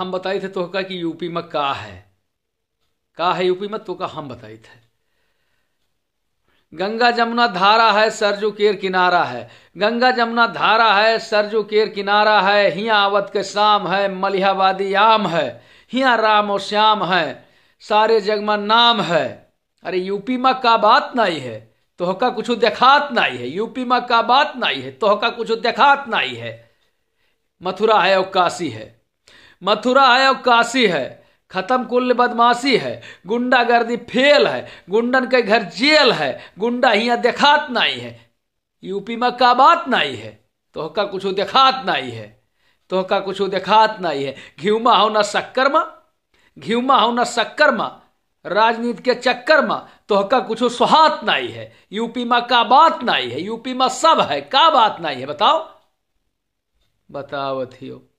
हम बताए थे तो कहा कि यूपी में का है का है यूपी में तो का हम बताए थे गंगा जमुना धारा है सरजू केर किनारा है गंगा जमुना धारा है सरजू केर किनारा है हिया आवत के शाम है मलिहाबादी आम है हिया राम और श्याम है सारे जग में नाम है अरे यूपी में का बात नहीं है तोहका कुछ देखात नहीं है यूपी में का बात नहीं है तोहका कुछ देखात नहीं है मथुरा है और काशी है मथुरा है और काशी है खत्म कुल बदमाशी है गुंडागर्दी फेल है गुंडन के घर जेल है गुंडा यहाँ देखात नहीं है यूपी में का बात नहीं है तो का कुछ देखात नहीं है तो का कुछ देखात नहीं है घ्यूमा हो ना शक्कर माँ घ्यूमा हो ना शक्कर माँ राजनीति के चक्कर में का कुछ सुहात नहीं है यूपी में का बात नहीं है यूपी में सब है का बात नहीं है बताओ बताओ अथियो